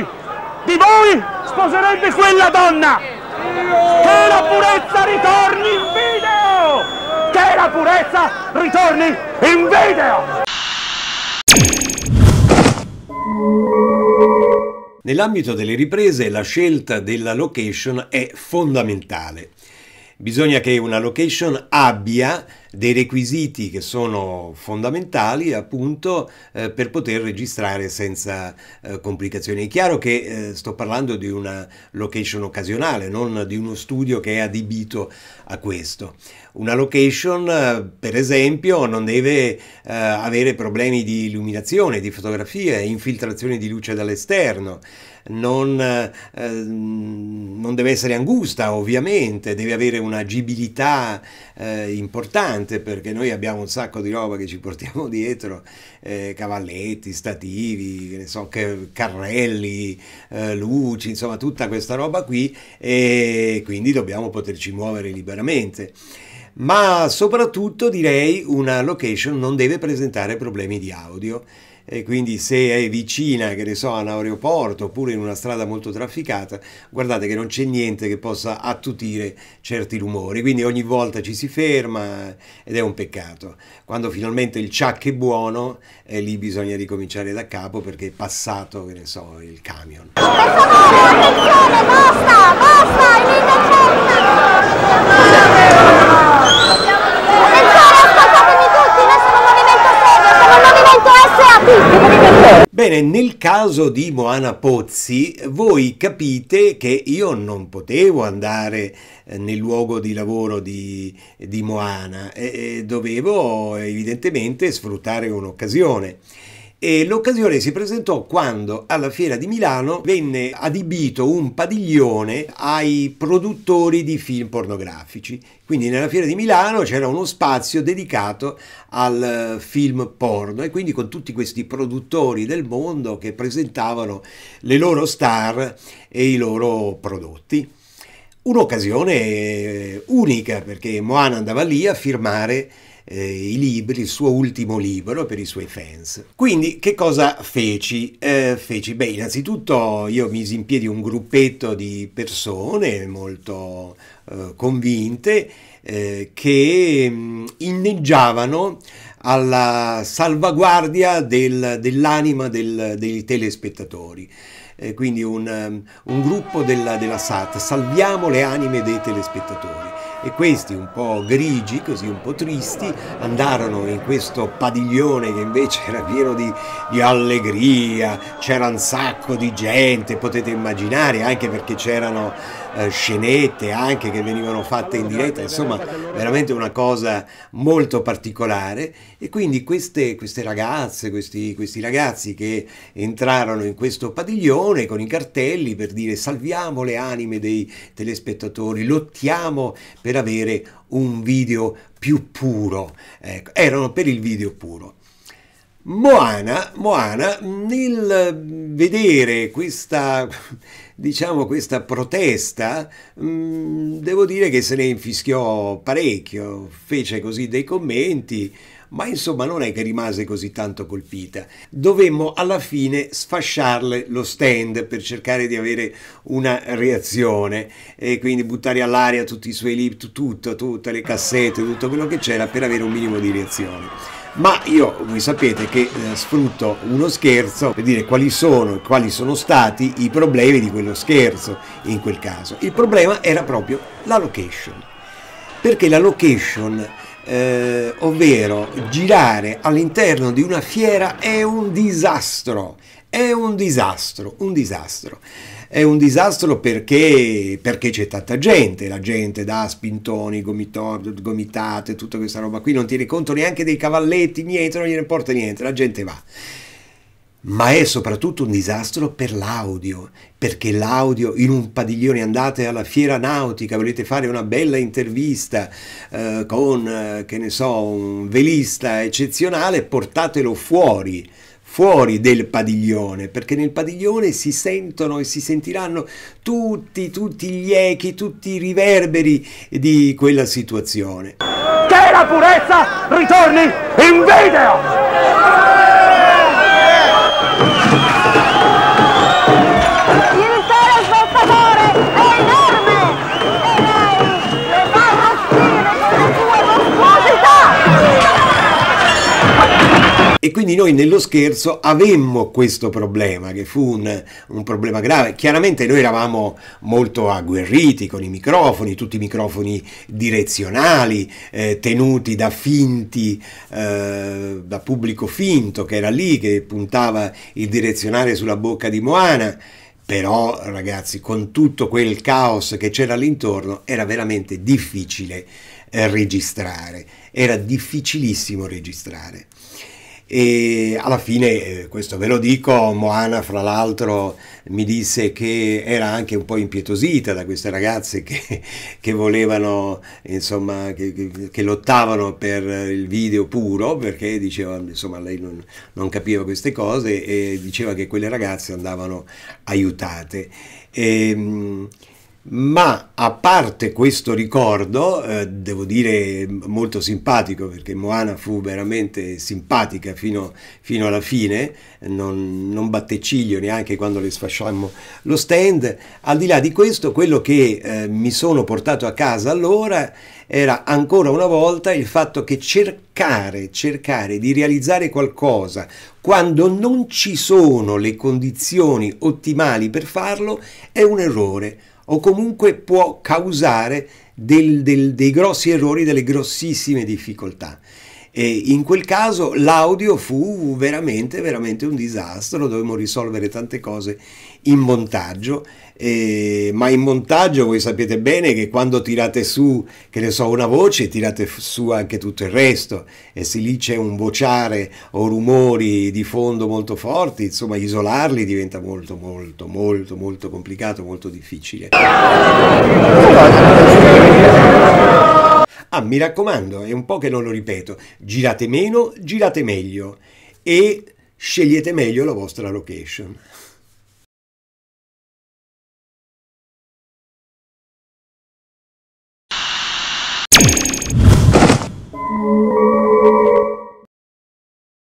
di voi sposerebbe quella donna? Che la purezza ritorni in video! Che la purezza ritorni in video! Nell'ambito delle riprese la scelta della location è fondamentale. Bisogna che una location abbia dei requisiti che sono fondamentali appunto eh, per poter registrare senza eh, complicazioni. È chiaro che eh, sto parlando di una location occasionale, non di uno studio che è adibito a questo. Una location eh, per esempio non deve eh, avere problemi di illuminazione, di fotografia, infiltrazioni di luce dall'esterno. Non, eh, ehm, non, deve essere angusta ovviamente, deve avere un'agibilità eh, importante importante perché noi abbiamo un sacco di roba che ci portiamo dietro, eh, cavalletti, stativi, so, carrelli, eh, luci, insomma tutta questa roba qui e quindi dobbiamo poterci muovere liberamente. Ma soprattutto direi una location non deve presentare problemi di audio e quindi se è vicina, che ne so, a un aeroporto oppure in una strada molto trafficata, guardate che non c'è niente che possa attutire certi rumori, quindi ogni volta ci si ferma ed è un peccato. Quando finalmente il ciac è buono, eh, lì bisogna ricominciare da capo perché è passato, che ne so, il camion. Per favore, attenzione, basta, basta, è lì l'intercetta! Bene, nel caso di Moana Pozzi, voi capite che io non potevo andare eh, nel luogo di lavoro di, di Moana, e, e dovevo evidentemente sfruttare un'occasione e l'occasione si presentò quando alla Fiera di Milano venne adibito un padiglione ai produttori di film pornografici. Quindi nella Fiera di Milano c'era uno spazio dedicato al eh, film porno e quindi con tutti questi produttori del mondo che presentavano le loro star e i loro prodotti. Un'occasione eh, unica perché Moana andava lì a firmare eh, i libri, il suo ultimo libro per i suoi fans. Quindi che cosa feci? Eh, feci? Beh, innanzitutto io misi in piedi un gruppetto di persone molto eh, convinte eh, che mm, inneggiavano alla salvaguardia del, dell'anima del, dei telespettatori. Eh, quindi un, mm, un gruppo della, della SAT, salviamo le anime dei telespettatori e questi un po' grigi, così un po' tristi, andarono in questo padiglione che invece era pieno di, di allegria, c'era un sacco di gente, potete immaginare, anche perché c'erano eh, scenette anche che venivano fatte in diretta, insomma veramente una cosa molto particolare e quindi queste, queste ragazze, questi, questi ragazzi che entrarono in questo padiglione con i cartelli per dire salviamo le anime dei telespettatori, lottiamo per avere un video più puro. Ecco, erano per il video puro. Moana, Moana, nel vedere questa, diciamo, questa protesta, mm, devo dire che se ne infischiò parecchio, fece così dei commenti, ma insomma non è che rimase così tanto colpita. Dovemmo alla fine sfasciarle lo stand per cercare di avere una reazione e quindi buttare all'aria tutti i suoi libri, tutto, tutte le cassette, tutto quello che c'era per avere un minimo di reazione ma io voi sapete che eh, sfrutto uno scherzo per dire quali sono e quali sono stati i problemi di quello scherzo in quel caso. Il problema era proprio la location, perché la location eh, ovvero girare all'interno di una fiera è un disastro, è un disastro, un disastro. È un disastro perché, perché c'è tanta gente, la gente dà spintoni, gomito, gomitate, tutta questa roba qui, non tiene conto neanche dei cavalletti, niente, non gliene importa niente, la gente va ma è soprattutto un disastro per l'audio, perché l'audio in un padiglione andate alla fiera nautica, volete fare una bella intervista eh, con, eh, che ne so, un velista eccezionale, portatelo fuori fuori del padiglione, perché nel padiglione si sentono e si sentiranno tutti, tutti gli echi, tutti i riverberi di quella situazione. Che la purezza ritorni in video! E quindi noi nello scherzo avemmo questo problema, che fu un, un problema grave. Chiaramente noi eravamo molto agguerriti con i microfoni, tutti i microfoni direzionali, eh, tenuti da finti, eh, da pubblico finto che era lì, che puntava il direzionale sulla bocca di Moana però ragazzi con tutto quel caos che c'era all'intorno era veramente difficile eh, registrare, era difficilissimo registrare e alla fine, eh, questo ve lo dico, Moana fra l'altro mi disse che era anche un po' impietosita da queste ragazze che, che volevano, insomma, che, che, lottavano per il video puro perché diceva, insomma, lei non, non capiva queste cose e diceva che quelle ragazze andavano aiutate. E, ehm, ma a parte questo ricordo, eh, devo dire molto simpatico perché Moana fu veramente simpatica fino, fino alla fine, non, non batté ciglio neanche quando le sfasciammo lo stand, al di là di questo quello che eh, mi sono portato a casa allora era ancora una volta il fatto che cercare, cercare di realizzare qualcosa quando non ci sono le condizioni ottimali per farlo è un errore o comunque può causare del, del, dei grossi errori, delle grossissime difficoltà. E in quel caso l'audio fu veramente, veramente un disastro, dovevamo risolvere tante cose in montaggio, eh, ma in montaggio voi sapete bene che quando tirate su, che ne so, una voce, tirate su anche tutto il resto e se lì c'è un vociare o rumori di fondo molto forti, insomma isolarli diventa molto molto molto molto complicato, molto difficile. Ah, mi raccomando, è un po' che non lo ripeto, girate meno, girate meglio e scegliete meglio la vostra location.